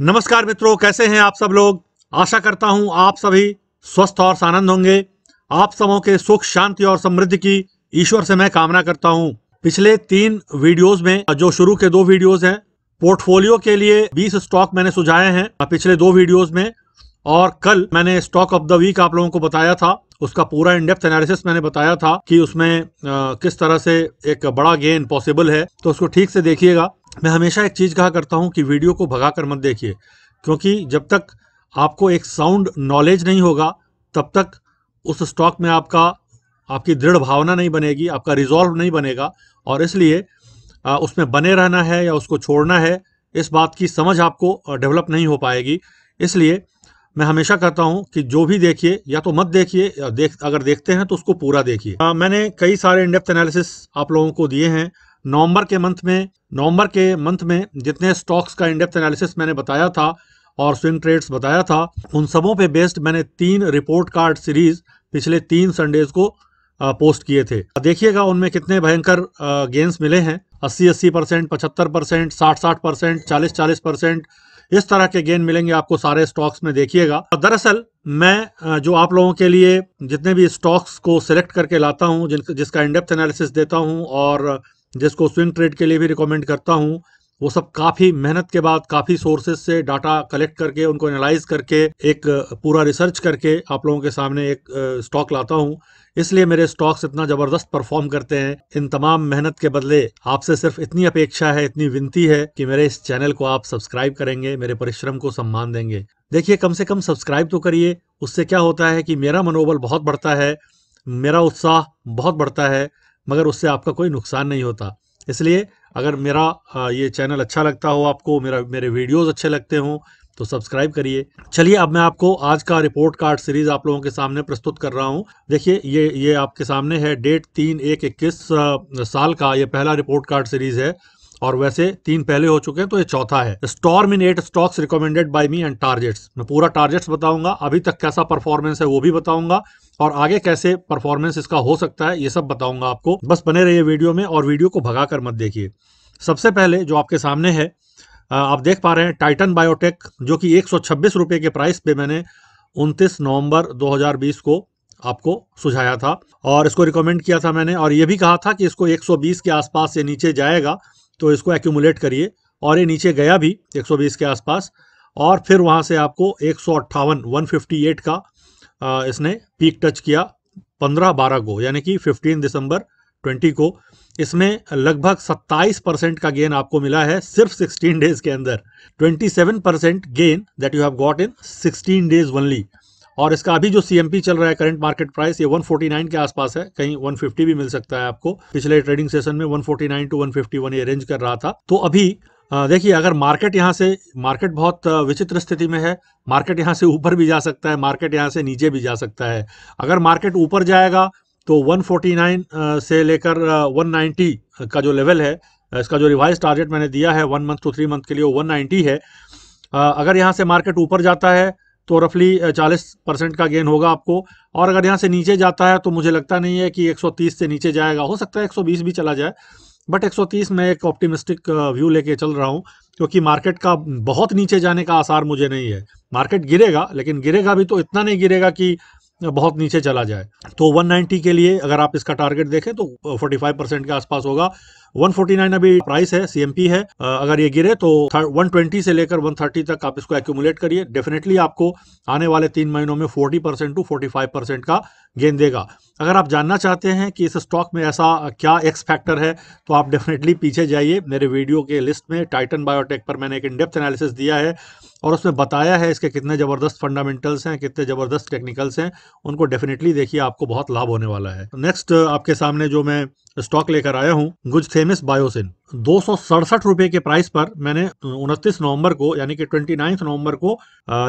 नमस्कार मित्रों कैसे हैं आप सब लोग आशा करता हूं आप सभी स्वस्थ और सानंद होंगे आप सबों के सुख शांति और समृद्धि की ईश्वर से मैं कामना करता हूं पिछले तीन वीडियोस में जो शुरू के दो वीडियोस हैं पोर्टफोलियो के लिए 20 स्टॉक मैंने सुझाए हैं पिछले दो वीडियोस में और कल मैंने स्टॉक ऑफ द वीक आप लोगों को बताया था उसका पूरा इंडेप्थ एनालिसिस मैंने बताया था कि उसमें आ, किस तरह से एक बड़ा गेन पॉसिबल है तो उसको ठीक से देखिएगा मैं हमेशा एक चीज़ कहा करता हूँ कि वीडियो को भगा कर मत देखिए क्योंकि जब तक आपको एक साउंड नॉलेज नहीं होगा तब तक उस स्टॉक में आपका आपकी दृढ़ भावना नहीं बनेगी आपका रिजॉल्व नहीं बनेगा और इसलिए उसमें बने रहना है या उसको छोड़ना है इस बात की समझ आपको डेवलप नहीं हो पाएगी इसलिए मैं हमेशा कहता हूँ कि जो भी देखिए या तो मत देखिए या देख अगर देखते हैं तो उसको पूरा देखिए मैंने कई सारे इंडेप्थ एनालिसिस आप लोगों को दिए हैं नवंबर के मंथ में नवंबर के मंथ में जितने स्टॉक्स का इंडेप्थ एनालिसिस मैंने बताया था और स्विंग ट्रेड्स बताया था उन सबों पे बेस्ड मैंने तीन रिपोर्ट कार्ड सीरीज पिछले तीन संडेज को पोस्ट किए थे देखिएगा उनमें कितने भयंकर गेंस मिले हैं अस्सी अस्सी परसेंट पचहत्तर परसेंट साठ साठ परसेंट चालीस चालीस परसेंट इस तरह के गेन मिलेंगे आपको सारे स्टॉक्स में देखिएगा दरअसल मैं जो आप लोगों के लिए जितने भी स्टॉक्स को सिलेक्ट करके लाता हूँ जिसका इंडेप्थ एनालिसिस देता हूँ और जिसको स्विंग ट्रेड के लिए भी रिकमेंड करता हूँ वो सब काफ़ी मेहनत के बाद काफ़ी सोर्सेस से डाटा कलेक्ट करके उनको एनालाइज करके एक पूरा रिसर्च करके आप लोगों के सामने एक स्टॉक लाता हूँ इसलिए मेरे स्टॉक्स इतना ज़बरदस्त परफॉर्म करते हैं इन तमाम मेहनत के बदले आपसे सिर्फ इतनी अपेक्षा है इतनी विनती है कि मेरे इस चैनल को आप सब्सक्राइब करेंगे मेरे परिश्रम को सम्मान देंगे देखिए कम से कम सब्सक्राइब तो करिए उससे क्या होता है कि मेरा मनोबल बहुत बढ़ता है मेरा उत्साह बहुत बढ़ता है मगर उससे आपका कोई नुकसान नहीं होता इसलिए अगर मेरा ये चैनल अच्छा लगता हो आपको मेरा मेरे वीडियोस अच्छे लगते हों तो सब्सक्राइब करिए चलिए अब मैं आपको आज का रिपोर्ट कार्ड सीरीज आप लोगों के सामने प्रस्तुत कर रहा हूँ देखिए ये ये आपके सामने है डेट तीन एक इक्कीस साल का ये पहला रिपोर्ट कार्ड सीरीज है और वैसे तीन पहले हो चुके हैं तो ये चौथा है storm in eight stocks recommended by me and targets मैं पूरा टारगेट्स बताऊंगा अभी तक कैसा परफॉर्मेंस है वो भी बताऊंगा और आगे कैसे परफॉर्मेंस इसका हो सकता है ये सब बताऊंगा आपको बस बने रहिए वीडियो में और वीडियो को भगा कर मत देखिए सबसे पहले जो आपके सामने है आप देख पा रहे हैं टाइटन बायोटेक जो कि एक सौ के प्राइस पे मैंने 29 नवंबर 2020 को आपको सुझाया था और इसको रिकमेंड किया था मैंने और ये भी कहा था कि इसको 120 के आसपास से नीचे जाएगा तो इसको एक्यूमुलेट करिए और ये नीचे गया भी 120 के आसपास और फिर वहाँ से आपको एक सौ का इसने पीक टच किया पंद्रह बारह को यानी कि फिफ्टीन दिसंबर ट्वेंटी को इसमें लगभग 27 परसेंट का गेन आपको मिला है सिर्फ 16 डेज के अंदर 27 percent gain that you have got in 16 days only और इसका अभी जो सी चल रहा है करंट मार्केट प्राइस ये 149 के आसपास है कहीं 150 भी मिल सकता है आपको पिछले ट्रेडिंग सेशन में 149 टू 151 ये रेंज कर रहा था तो अभी देखिए अगर मार्केट यहाँ से मार्केट बहुत विचित्र स्थिति में है मार्केट यहाँ से ऊपर भी जा सकता है मार्केट यहाँ से नीचे भी जा सकता है अगर मार्केट ऊपर जाएगा तो 149 से लेकर 190 का जो लेवल है इसका जो रिवाइज टारगेट मैंने दिया है one month to three month के लिए वो 190 है अगर यहाँ से मार्केट ऊपर जाता है तो रफली 40 परसेंट का गेन होगा आपको और अगर यहाँ से नीचे जाता है तो मुझे लगता नहीं है कि 130 से नीचे जाएगा हो सकता है 120 भी चला जाए बट 130 मैं एक ऑप्टिमिस्टिक व्यू uh, लेके चल रहा हूँ क्योंकि मार्केट का बहुत नीचे जाने का आसार मुझे नहीं है मार्केट गिरेगा लेकिन गिरेगा भी तो इतना नहीं गिरेगा कि uh, बहुत नीचे चला जाए तो 190 के लिए अगर आप इसका टारगेट देखें तो 45 uh, परसेंट के आसपास होगा 149 अभी प्राइस है सीएमपी है अगर ये गिरे तो 120 से लेकर 130 तक आप इसको एक्यूमुलेट करिए डेफिनेटली आपको आने वाले तीन महीनों में 40 परसेंट टू 45 परसेंट का गेन देगा अगर आप जानना चाहते हैं कि इस स्टॉक में ऐसा क्या एक्स फैक्टर है तो आप डेफिनेटली पीछे जाइए मेरे वीडियो के लिस्ट में टाइटन बायोटेक पर मैंने एक इन डेप्थ एनालिसिस दिया है और उसमें बताया है इसके कितने ज़बरदस्त फंडामेंटल्स हैं कितने ज़बरदस्त टेक्निकल्स हैं उनको डेफिनेटली देखिए आपको बहुत लाभ होने वाला है नेक्स्ट आपके सामने जो मैं स्टॉक लेकर आया हूँ गुज थेमिस बायोसिन दो रुपए के प्राइस पर मैंने उनतीस नवंबर को यानी कि ट्वेंटी नवंबर को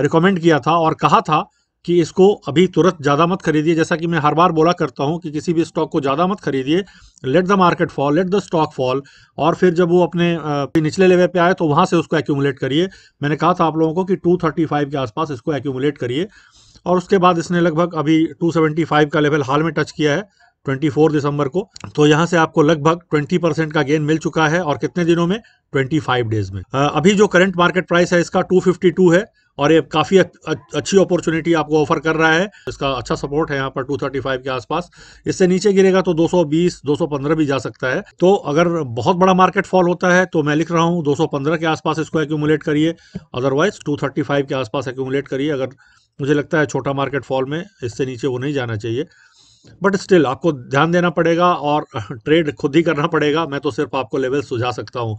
रिकमेंड किया था और कहा था कि इसको अभी तुरंत ज़्यादा मत खरीदिए जैसा कि मैं हर बार बोला करता हूँ कि किसी भी स्टॉक को ज़्यादा मत खरीदिए let the market fall let the stock fall और फिर जब वो अपने निचले लेवल पे आए तो वहाँ से उसको एक्यूमुलेट करिए मैंने कहा था आप लोगों को कि 235 के आसपास इसको एक्यूमुलेट करिए और उसके बाद इसने लगभग अभी टू का लेवल हाल में टच किया है 24 दिसंबर को तो यहाँ से आपको लगभग 20 परसेंट का गेन मिल चुका है और कितने दिनों में 25 डेज में अभी जो करंट मार्केट प्राइस है इसका 252 है और ये काफ़ी अच्छी अपॉर्चुनिटी आपको ऑफर कर रहा है इसका अच्छा सपोर्ट है यहाँ पर 235 के आसपास इससे नीचे गिरेगा तो 220 215 भी जा सकता है तो अगर बहुत बड़ा मार्केट फॉल होता है तो मैं लिख रहा हूँ 215 के आसपास इसको एक्यूमुलेट करिए अदरवाइज 235 के आसपास एक्यूमुलेट करिए अगर मुझे लगता है छोटा मार्केट फॉल में इससे नीचे वो नहीं जाना चाहिए बट स्टिल आपको ध्यान देना पड़ेगा और ट्रेड खुद ही करना पड़ेगा मैं तो सिर्फ आपको लेवल सुझा सकता हूँ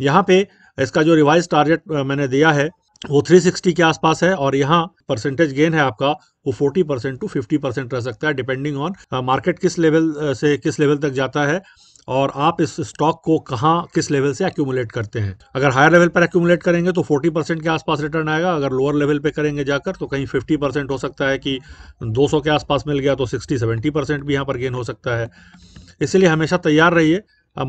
यहाँ पे इसका जो रिवाइज टारगेट मैंने दिया है वो 360 के आसपास है और यहाँ परसेंटेज गेन है आपका वो 40 परसेंट टू 50 परसेंट रह सकता है डिपेंडिंग ऑन मार्केट किस लेवल uh, से किस लेवल तक जाता है और आप इस स्टॉक को कहाँ किस लेवल से एक्यूमुलेट करते हैं अगर हायर लेवल पर एक्यूमुलेट करेंगे तो 40 परसेंट के आसपास रिटर्न आएगा अगर लोअर लेवल पे करेंगे जाकर तो कहीं 50 परसेंट हो सकता है कि 200 के आसपास मिल गया तो 60 70 परसेंट भी यहाँ पर गेन हो सकता है इसलिए हमेशा तैयार रहिए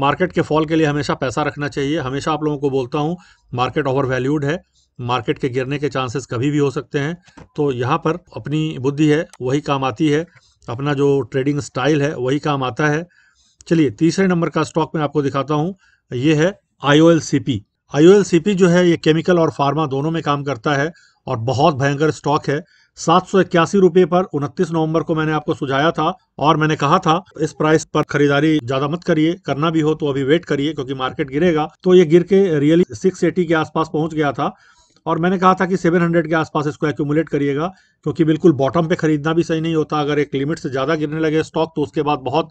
मार्केट के फॉल के लिए हमेशा पैसा रखना चाहिए हमेशा आप लोगों को बोलता हूँ मार्केट ओवर वैल्यूड है मार्केट के गिरने के चांसेस कभी भी हो सकते हैं तो यहाँ पर अपनी बुद्धि है वही काम आती है अपना जो ट्रेडिंग स्टाइल है वही काम आता है चलिए तीसरे नंबर का स्टॉक मैं आपको दिखाता हूँ ये है I O L C P I O L C P जो है ये केमिकल और फार्मा दोनों में काम करता है और बहुत भयंकर स्टॉक है सात सौ इक्यासी रुपये पर उनतीस नवंबर को मैंने आपको सुझाया था और मैंने कहा था इस प्राइस पर खरीदारी ज्यादा मत करिए करना भी हो तो अभी वेट करिए क्योंकि मार्केट गिरेगा तो ये गिर के रियली सिक्स एटी के आसपास पहुंच गया था और मैंने कहा था कि 700 के आसपास इसको एक्यूमुलेट करिएगा क्योंकि बिल्कुल बॉटम पे खरीदना भी सही नहीं होता अगर एक लिमिट से ज़्यादा गिरने लगे स्टॉक तो उसके बाद बहुत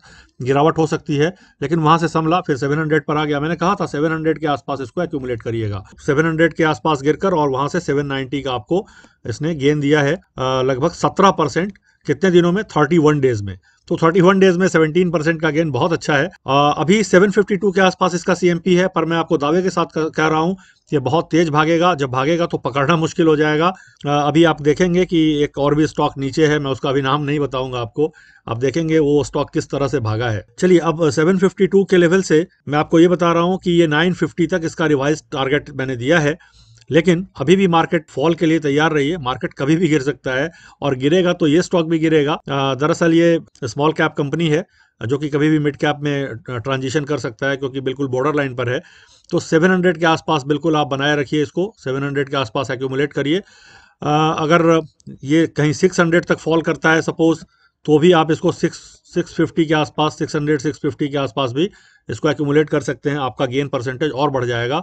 गिरावट हो सकती है लेकिन वहाँ से संभला फिर 700 पर आ गया मैंने कहा था 700 के आसपास इसको एक्यूमुलेट करिएगा 700 के आसपास गिरकर और वहाँ से 790 का आपको इसने गेंद दिया है लगभग सत्रह परसेंट कितने दिनों में थर्टी वन डेज में तो 31 डेज में 17 परसेंट का गेन बहुत अच्छा है आ, अभी 752 के आसपास इसका सीएमपी है पर मैं आपको दावे के साथ कह रहा हूं ये बहुत तेज भागेगा जब भागेगा तो पकड़ना मुश्किल हो जाएगा आ, अभी आप देखेंगे कि एक और भी स्टॉक नीचे है मैं उसका अभी नाम नहीं बताऊंगा आपको आप देखेंगे वो स्टॉक किस तरह से भागा है चलिए अब सेवन के लेवल से मैं आपको ये बता रहा हूँ कि ये नाइन तक इसका रिवाइज टारगेट मैंने दिया है लेकिन अभी भी मार्केट फॉल के लिए तैयार रही है मार्केट कभी भी गिर सकता है और गिरेगा तो ये स्टॉक भी गिरेगा दरअसल ये स्मॉल कैप कंपनी है जो कि कभी भी मिड कैप में ट्रांजिशन कर सकता है क्योंकि बिल्कुल बॉर्डर लाइन पर है तो 700 के आसपास बिल्कुल आप बनाए रखिए इसको 700 के आसपास एक्यूमुलेट करिए अगर ये कहीं 600 तक फॉल करता है सपोज़ तो भी आप इसको सिक्स सिक्स फिफ्टी के आसपास सिक्स हंड्रेड सिक्स फिफ्टी के आसपास भी इसको एक्यूमुलेट कर सकते हैं आपका गेन परसेंटेज और बढ़ जाएगा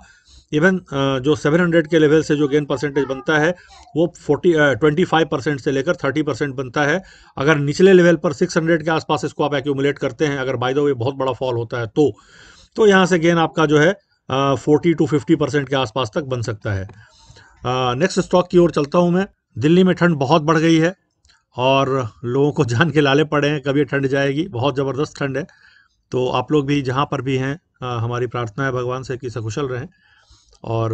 इवन uh, जो 700 के लेवल से जो गेन परसेंटेज बनता है वो 40 25 परसेंट से लेकर 30 परसेंट बनता है अगर निचले लेवल पर 600 के आसपास इसको आप एक्यूमुलेट करते हैं अगर बाय द वे बहुत बड़ा फॉल होता है तो तो यहाँ से गेन आपका जो है फोर्टी टू फिफ्टी परसेंट के आसपास तक बन सकता है नेक्स्ट uh, स्टॉक की ओर चलता हूँ मैं दिल्ली में ठंड बहुत बढ़ गई है और लोगों को जान के लाले पड़े हैं कभी ठंड जाएगी बहुत ज़बरदस्त ठंड है तो आप लोग भी जहाँ पर भी हैं आ, uh, हमारी प्रार्थना है भगवान से कि सकुशल रहें और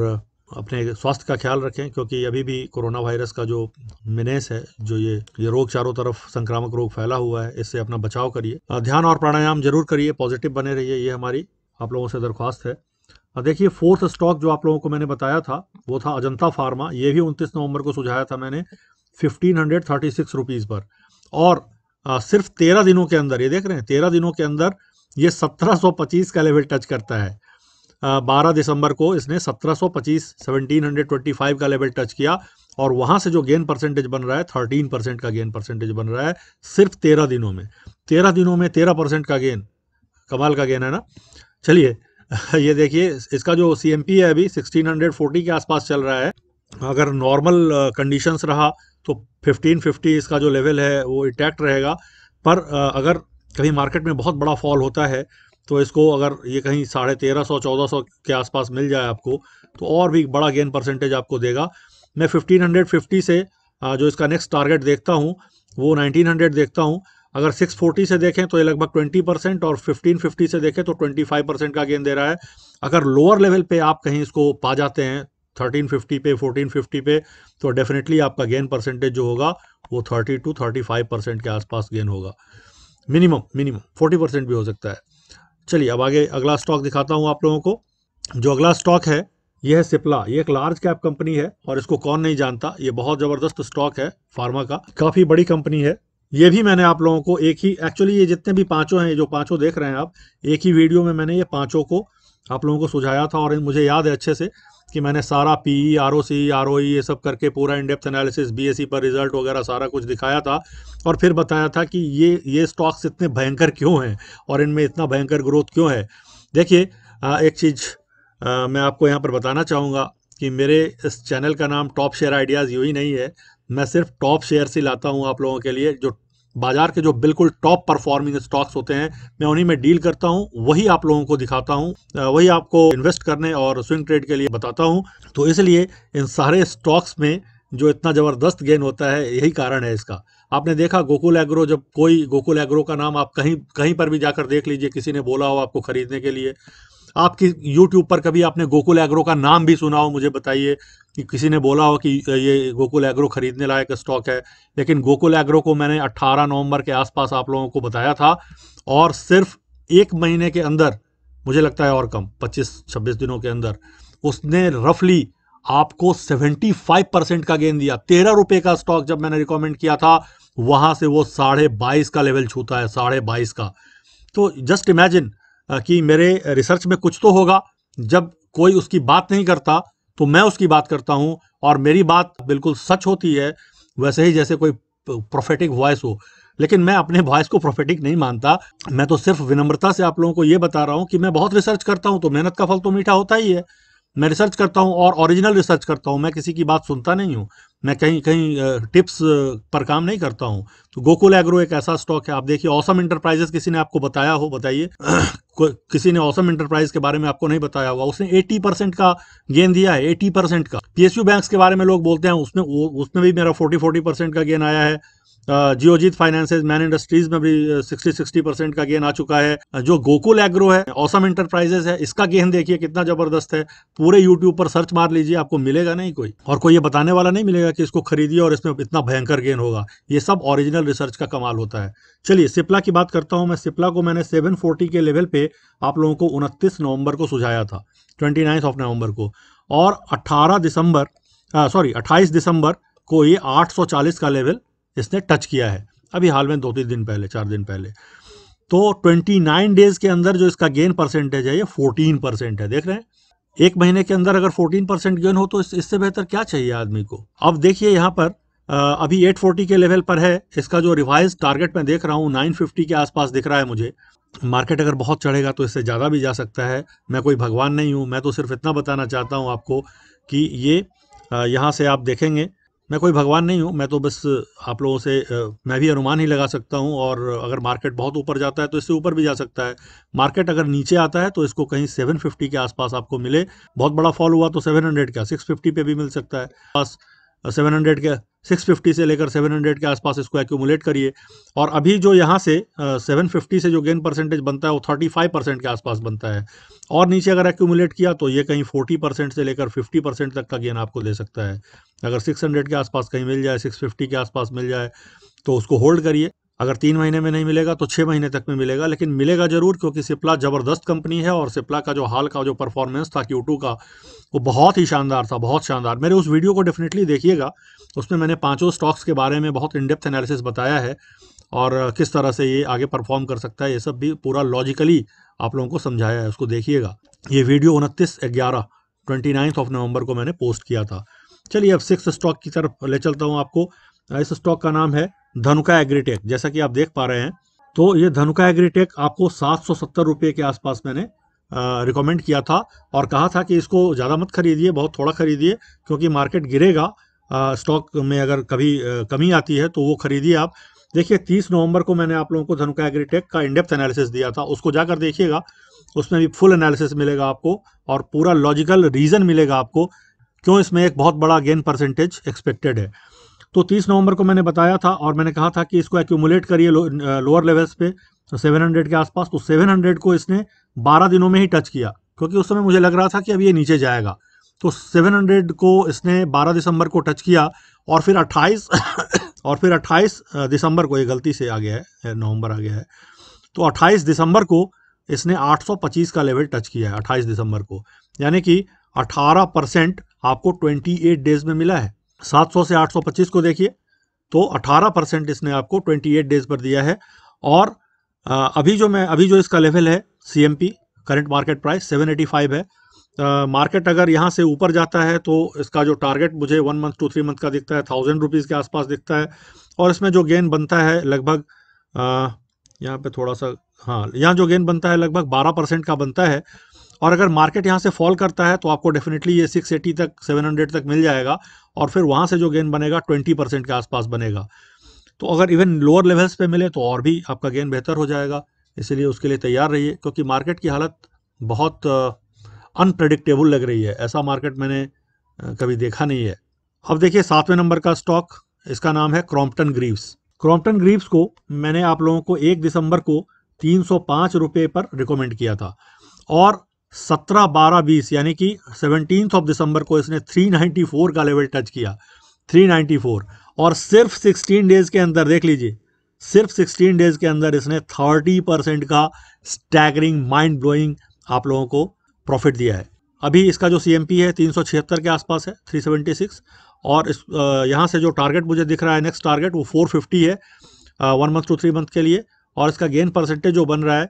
अपने स्वास्थ्य का ख्याल रखें क्योंकि अभी भी कोरोना वायरस का जो मिनेस है जो ये ये रोग चारों तरफ संक्रामक रोग फैला हुआ है इससे अपना बचाव करिए ध्यान और प्राणायाम जरूर करिए पॉजिटिव बने रहिए ये हमारी आप लोगों से दरख्वास्त है देखिए फोर्थ स्टॉक जो आप लोगों को मैंने बताया था वो था अजंता फार्मा ये भी उनतीस नवंबर को सुझाया था मैंने fifteen hundred thirty six rupees पर और आ, सिर्फ तेरह दिनों के अंदर ये देख रहे हैं तेरह दिनों के अंदर ये सत्रह सौ पच्चीस का लेवल टच करता है बारह दिसंबर को इसने 1725 1725 का लेवल टच किया और वहां से जो गेन परसेंटेज बन रहा है थर्टीन परसेंट का गेन परसेंटेज बन रहा है सिर्फ तेरह दिनों में तेरह दिनों में तेरह परसेंट का गेन कमाल का गेन है ना चलिए ये देखिए इसका जो सी है अभी 1640 के आसपास चल रहा है अगर नॉर्मल कंडीशंस रहा तो 1550 इसका जो लेवल है वो इटैक्ट रहेगा पर अगर कभी मार्केट में बहुत बड़ा फॉल होता है तो इसको अगर ये कहीं साढ़े तेरह सौ चौदह सौ के आसपास मिल जाए आपको तो और भी बड़ा गेन परसेंटेज आपको देगा मैं फिफ्टीन हंड्रेड फिफ्टी से जो इसका नेक्स्ट टारगेट देखता हूँ वो नाइनटीन हंड्रेड देखता हूँ अगर सिक्स फोर्टी से देखें तो ये लगभग ट्वेंटी परसेंट और फिफ्टीन फिफ्टी से देखें तो ट्वेंटी फाइव परसेंट का गेन दे रहा है अगर लोअर लेवल पे आप कहीं इसको पा जाते हैं थर्टीन फिफ्टी पे फोर्टीन फिफ्टी पे तो डेफिनेटली आपका गेन परसेंटेज जो होगा वो thirty two thirty five percent के आसपास गेन होगा मिनिमम मिनिमम फोर्टी परसेंट भी हो सकता है चलिए अब आगे अगला स्टॉक दिखाता हूँ आप लोगों को जो अगला स्टॉक है यह है सिप्ला ये एक लार्ज कैप कंपनी है और इसको कौन नहीं जानता ये बहुत ज़बरदस्त स्टॉक है फार्मा का काफ़ी बड़ी कंपनी है ये भी मैंने आप लोगों को एक ही एक्चुअली ये जितने भी पांचों हैं जो पांचों देख रहे हैं आप एक ही वीडियो में मैंने ये पांचों को आप लोगों को सुझाया था और मुझे याद है अच्छे से कि मैंने सारा P E R O C R O ये सब करके पूरा indepth analysis B S C पर रिजल्ट वगैरह सारा कुछ दिखाया था और फिर बताया था कि ये ये स्टॉक्स इतने भयंकर क्यों हैं और इनमें इतना भयंकर ग्रोथ क्यों है देखिए एक चीज़ मैं आपको यहाँ पर बताना चाहूँगा कि मेरे इस चैनल का नाम टॉप शेयर आइडियाज़ यू ही नहीं है मैं सिर्फ टॉप शेयर से लाता हूँ आप लोगों के लिए जो बाजार के जो बिल्कुल टॉप परफॉर्मिंग स्टॉक्स होते हैं मैं उन्हीं में डील करता हूं वही आप लोगों को दिखाता हूं वही आपको इन्वेस्ट करने और स्विंग ट्रेड के लिए बताता हूं तो इसलिए इन सारे स्टॉक्स में जो इतना ज़बरदस्त गेन होता है यही कारण है इसका आपने देखा गोकुल एग्रो जब कोई गोकुल एग्रो का नाम आप कहीं कहीं पर भी जाकर देख लीजिए किसी ने बोला हो आपको खरीदने के लिए आपकी यूट्यूब पर कभी आपने गोकुल एग्रो का नाम भी सुना हो मुझे बताइए कि किसी ने बोला हो कि ये गोकुल एग्रो खरीदने लायक स्टॉक है लेकिन गोकुल एग्रो को मैंने 18 नवंबर के आसपास आप लोगों को बताया था और सिर्फ एक महीने के अंदर मुझे लगता है और कम 25-26 दिनों के अंदर उसने रफली आपको 75 परसेंट का गेंद दिया तेरह रुपये का स्टॉक जब मैंने रिकमेंड किया था वहां से वो साढ़े बाईस का लेवल छूता है साढ़े बाईस का तो जस्ट इमेजिन कि मेरे रिसर्च में कुछ तो होगा जब कोई उसकी बात नहीं करता तो मैं उसकी बात करता हूँ और मेरी बात बिल्कुल सच होती है वैसे ही जैसे कोई प्रोफेटिक वॉइस हो लेकिन मैं अपने वॉइस को प्रोफेटिक नहीं मानता मैं तो सिर्फ विनम्रता से आप लोगों को ये बता रहा हूँ कि मैं बहुत रिसर्च करता हूँ तो मेहनत का फल तो मीठा होता ही है मैं रिसर्च करता हूँ और ओरिजिनल रिसर्च करता हूँ मैं किसी की बात सुनता नहीं हूँ मैं कहीं कहीं टिप्स पर काम नहीं करता हूँ तो गोकुल एग्रो एक ऐसा स्टॉक है आप देखिए औसम इंटरप्राइजेस किसी ने आपको बताया हो बताइए किसी ने औसम इंटरप्राइज के बारे में आपको नहीं बताया हुआ उसने 80 परसेंट का गेन दिया है 80 परसेंट का पीएसयू बैंक्स के बारे में लोग बोलते हैं उसमें उसमें भी मेरा 40 40 परसेंट का गेन आया है जियोजीत फाइनेंसेज मैन इंडस्ट्रीज में भी सिक्सटी सिक्सटी परसेंट का गेन आ चुका है जो गोकुल एग्रो है औसम इंटरप्राइजेस है इसका गेन देखिए कितना जबरदस्त है पूरे यूट्यूब पर सर्च मार लीजिए आपको मिलेगा नहीं कोई और कोई ये बताने वाला नहीं मिलेगा कि इसको खरीदिए और इसमें इतना भयंकर गेन होगा ये सब ऑरिजिनल रिसर्च का कमाल होता है चलिए सिप्ला की बात करता हूँ मैं सिप्ला को मैंने सेवन के लेवल पे आप लोगों को उनतीस नवम्बर को सुझाया था ट्वेंटी ऑफ नवम्बर को और अट्ठारह दिसंबर सॉरी अट्ठाईस दिसंबर को ये आठ का लेवल इसने टच किया है अभी हाल में दो तीन दिन पहले चार दिन पहले तो 29 डेज के अंदर जो इसका गेन परसेंटेज है ये 14 परसेंट है देख रहे हैं एक महीने के अंदर अगर 14 परसेंट गेन हो तो इससे बेहतर क्या चाहिए आदमी को अब देखिए यहाँ पर अभी 840 के लेवल पर है इसका जो रिवाइज टारगेट मैं देख रहा हूँ 950 के आसपास दिख रहा है मुझे मार्केट अगर बहुत चढ़ेगा तो इससे ज़्यादा भी जा सकता है मैं कोई भगवान नहीं हूँ मैं तो सिर्फ इतना बताना चाहता हूँ आपको कि ये यहाँ से आप देखेंगे मैं कोई भगवान नहीं हूँ मैं तो बस आप लोगों से मैं भी अनुमान ही लगा सकता हूँ और अगर मार्केट बहुत ऊपर जाता है तो इससे ऊपर भी जा सकता है मार्केट अगर नीचे आता है तो इसको कहीं सेवन फिफ्टी के आसपास आपको मिले बहुत बड़ा फॉल हुआ तो सेवन हंड्रेड का फिफ्टी पे भी मिल सकता है पास हंड्रेड का 650 से लेकर 700 के आसपास इसको एक्यूमुलेट करिए और अभी जो यहाँ से सेवन 750 से जो गेन परसेंटेज बनता है वो 35 परसेंट के आसपास बनता है और नीचे अगर एक्यूमुलेट किया तो ये कहीं 40 परसेंट से लेकर 50 परसेंट तक का गेन आपको दे सकता है अगर 600 के आसपास कहीं मिल जाए 650 के आसपास मिल जाए तो उसको होल्ड करिए अगर तीन महीने में नहीं मिलेगा तो छः महीने तक में मिलेगा लेकिन मिलेगा ज़रूर क्योंकि सिप्ला ज़बरदस्त कंपनी है और सिप्ला का जो हाल का जो परफॉर्मेंस था क्यू टू का वो बहुत ही शानदार था बहुत शानदार मेरे उस वीडियो को डेफिनेटली देखिएगा उसमें मैंने पाँचों स्टॉक्स के बारे में बहुत इनडेप्थ एनालिसिस बताया है और किस तरह से ये आगे परफॉर्म कर सकता है ये सब भी पूरा लॉजिकली आप लोगों को समझाया है उसको देखिएगा ये वीडियो उनतीस ग्यारह ट्वेंटी ऑफ नवंबर को मैंने पोस्ट किया था चलिए अब सिक्स स्टॉक की तरफ ले चलता हूँ आपको हाँ, इस स्टॉक का नाम है धनुका एग्रीटेक जैसा कि आप देख पा रहे हैं तो ये धनुका एग्रीटेक आपको सात सौ सत्तर रुपये के आसपास मैंने रिकमेंड किया था और कहा था कि इसको ज़्यादा मत खरीदिए बहुत थोड़ा खरीदिए क्योंकि मार्केट गिरेगा स्टॉक में अगर कभी कमी आती है तो वो खरीदिए आप देखिए तीस नवंबर को मैंने आप लोगों को धनुका एग्रीटेक का इंडेप्थ एनालिसिस दिया था उसको जाकर देखिएगा उसमें भी फुल एनालिसिस मिलेगा आपको और पूरा लॉजिकल रीज़न मिलेगा आपको क्यों इसमें एक बहुत बड़ा गेन परसेंटेज एक्सपेक्टेड है तो 30 नवंबर को मैंने बताया था और मैंने कहा था कि इसको एक्यूमुलेट करिए लोअर लेवल्स पे 700 तो के आसपास तो 700 को इसने 12 दिनों में ही टच किया क्योंकि उस समय मुझे लग रहा था कि अब ये नीचे जाएगा तो 700 को इसने 12 दिसंबर को टच किया और फिर 28 और फिर 28 दिसंबर को ये गलती से आ गया है नवंबर आ गया है तो 28 दिसंबर को इसने 825 का लेवल टच किया है अट्ठाईस दिसंबर को यानी कि अठारह परसेंट आपको ट्वेंटी डेज में मिला है 700 से 825 को देखिए तो 18 परसेंट इसने आपको 28 डेज पर दिया है और अभी जो मैं अभी जो इसका लेवल है सी करंट मार्केट प्राइस 785 है मार्केट अगर यहाँ से ऊपर जाता है तो इसका जो टारगेट मुझे one month to three month का दिखता है थाउजेंड रुपीज़ के आसपास दिखता है और इसमें जो गेन बनता है लगभग यहाँ पर थोड़ा सा हाँ यहाँ जो गेन बनता है लगभग बारह परसेंट का बनता है और अगर मार्केट यहाँ से फॉल करता है तो आपको डेफिनेटली ये 680 तक 700 तक मिल जाएगा और फिर वहाँ से जो गेन बनेगा 20 परसेंट के आसपास बनेगा तो अगर इवन लोअर लेवल्स पे मिले तो और भी आपका गेन बेहतर हो जाएगा इसलिए उसके लिए तैयार रहिए क्योंकि मार्केट की हालत बहुत अनप्रडिक्टेबल लग रही है ऐसा मार्केट मैंने कभी देखा नहीं है अब देखिए सातवें नंबर का स्टॉक इसका नाम है क्रॉम्पटन ग्रीव्स क्रॉम्पटन ग्रीव्स को मैंने आप लोगों को एक दिसंबर को तीन सौ पर रिकमेंड किया था और सत्रह बारह बीस यानी कि सेवनटीन ऑफ दिसंबर को इसने 394 का लेवल टच किया 394 और सिर्फ 16 डेज के अंदर देख लीजिए सिर्फ 16 डेज के अंदर इसने 30 परसेंट का स्टैगरिंग माइंड ब्लोइंग आप लोगों को प्रॉफिट दिया है अभी इसका जो सी है तीन के आसपास है 376 और इस यहाँ से जो टारगेट मुझे दिख रहा है नेक्स्ट टारगेट वो 450 है one month to three month के लिए और इसका गेन परसेंटेज जो बन रहा है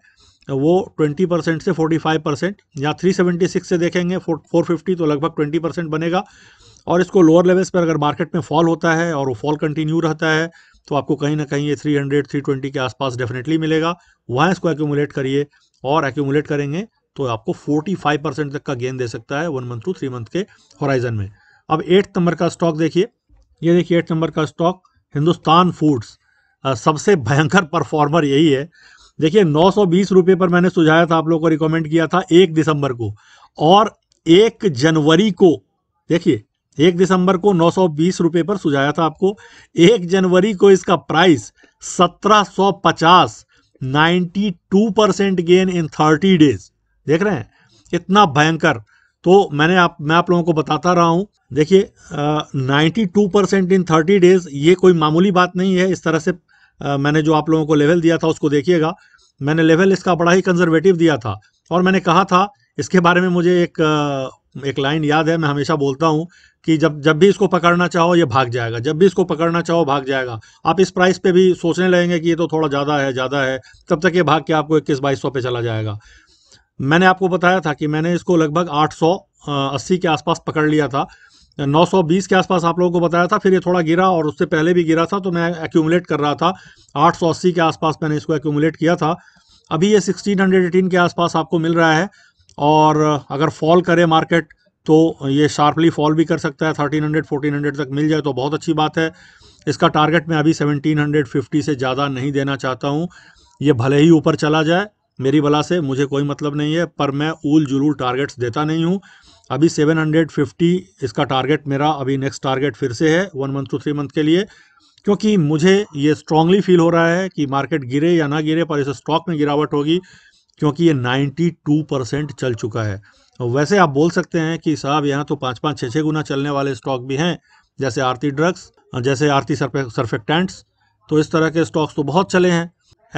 वो 20 परसेंट से 45 परसेंट यहाँ 376 से देखेंगे 450 तो लगभग 20 परसेंट बनेगा और इसको लोअर लेवल्स पर अगर मार्केट में फॉल होता है और वो फॉल कंटिन्यू रहता है तो आपको कहीं ना कहीं ये 300 320 के आसपास डेफिनेटली मिलेगा वहाँ इसको एक्यूमुलेट करिए और एक्यूमुलेट करेंगे तो आपको 45 परसेंट तक का गेन दे सकता है one month to three month के हॉराइजन में अब एट नंबर का स्टॉक देखिए ये देखिए एट नंबर का स्टॉक हिंदुस्तान फूड्स सबसे भयंकर परफॉर्मर यही है देखिए नौ सौ बीस रुपये पर मैंने सुझाया था आप लोगों को रिकमेंड किया था एक दिसंबर को और एक जनवरी को देखिए एक दिसंबर को नौ सौ बीस रुपये पर सुझाया था आपको एक जनवरी को इसका प्राइस सत्रह सौ पचास ninety two percent gain in thirty days देख रहे हैं इतना भयंकर तो मैंने आप मैं आप लोगों को बताता रहा हूँ देखिए ninety two percent in thirty days ये कोई मामूली बात नहीं है इस तरह से मैंने जो आप लोगों को लेवल दिया था उसको देखिएगा मैंने लेवल इसका बड़ा ही कंजर्वेटिव दिया था और मैंने कहा था इसके बारे में मुझे एक एक लाइन याद है मैं हमेशा बोलता हूँ कि जब जब भी इसको पकड़ना चाहो ये भाग जाएगा जब भी इसको पकड़ना चाहो भाग जाएगा आप इस प्राइस पे भी सोचने लगेंगे कि ये तो थोड़ा ज़्यादा है ज़्यादा है तब तक ये भाग के आपको इक्कीस बाईस सौ पे चला जाएगा मैंने आपको बताया था कि मैंने इसको लगभग आठ सौ अस्सी के आसपास पकड़ लिया था 920 के आसपास आप लोगों को बताया था फिर ये थोड़ा गिरा और उससे पहले भी गिरा था तो मैं एक्यूमुलेट कर रहा था 880 के आसपास मैंने इसको एक्यूमुलेट किया था अभी ये 1618 के आसपास आपको मिल रहा है और अगर फॉल करे मार्केट तो ये शार्पली फॉल भी कर सकता है 1300 1400 तक मिल जाए तो बहुत अच्छी बात है इसका टारगेट मैं अभी फिफ्टी से ज़्यादा नहीं देना चाहता हूँ ये भले ही ऊपर चला जाए मेरी भला से मुझे कोई मतलब नहीं है पर मैं ऊल जुलूल टारगेट्स देता नहीं हूँ अभी 750 इसका टारगेट मेरा अभी नेक्स्ट टारगेट फिर से है one month to three month के लिए क्योंकि मुझे ये स्ट्रांगली फील हो रहा है कि मार्केट गिरे या ना गिरे पर इस स्टॉक में गिरावट होगी क्योंकि ये 92 परसेंट चल चुका है वैसे आप बोल सकते हैं कि साहब यहाँ तो पाँच पाँच छः छः गुना चलने वाले स्टॉक भी हैं जैसे आरती ड्रग्स जैसे आरती सरफेक्टेंट्स सर्फेक्टेंट्स तो इस तरह के स्टॉक्स तो बहुत चले हैं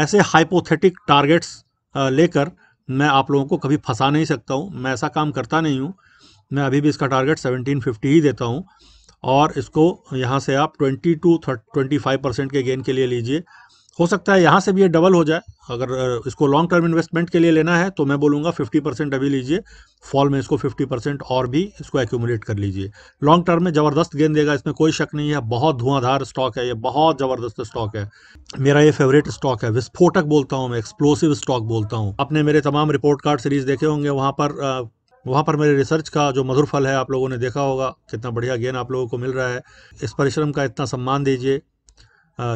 ऐसे हाइपोथेटिक टारगेट्स लेकर मैं आप लोगों को कभी फंसा नहीं सकता हूँ मैं ऐसा काम करता नहीं हूँ मैं अभी भी इसका टारगेट 1750 ही देता हूँ और इसको यहाँ से आप twenty two twenty five percent के गेन के लिए लीजिए हो सकता है यहाँ से भी ये डबल हो जाए अगर इसको लॉन्ग टर्म इन्वेस्टमेंट के लिए लेना है तो मैं बोलूँगा 50 परसेंट अभी लीजिए फॉल में इसको 50 परसेंट और भी इसको एक्यूमुलेट कर लीजिए लॉन्ग टर्म में ज़बरदस्त गेंद देगा इसमें कोई शक नहीं है बहुत धुआंधार स्टॉक है ये बहुत ज़बरदस्त स्टॉक है मेरा ये फेवरेट स्टॉक है विस्फोटक बोलता हूँ मैं एक्सप्लोसिव स्टॉक बोलता हूँ आपने मेरे तमाम रिपोर्ट कार्ड सीरीज़ देखे होंगे वहाँ पर वहाँ पर मेरे रिसर्च का जो मधुर फल है आप लोगों ने देखा होगा कितना बढ़िया गेन आप लोगों को मिल रहा है इस परिश्रम का इतना सम्मान दीजिए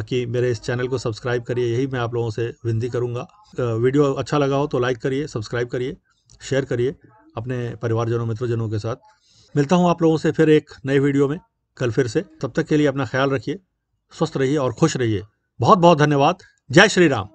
कि मेरे इस चैनल को सब्सक्राइब करिए यही मैं आप लोगों से विनती करूँगा वीडियो अच्छा लगा हो तो लाइक करिए सब्सक्राइब करिए शेयर करिए अपने परिवारजनों मित्रजनों के साथ मिलता हूँ आप लोगों से फिर एक नए वीडियो में कल फिर से तब तक के लिए अपना ख्याल रखिए स्वस्थ रहिए और खुश रहिए बहुत बहुत धन्यवाद जय श्री राम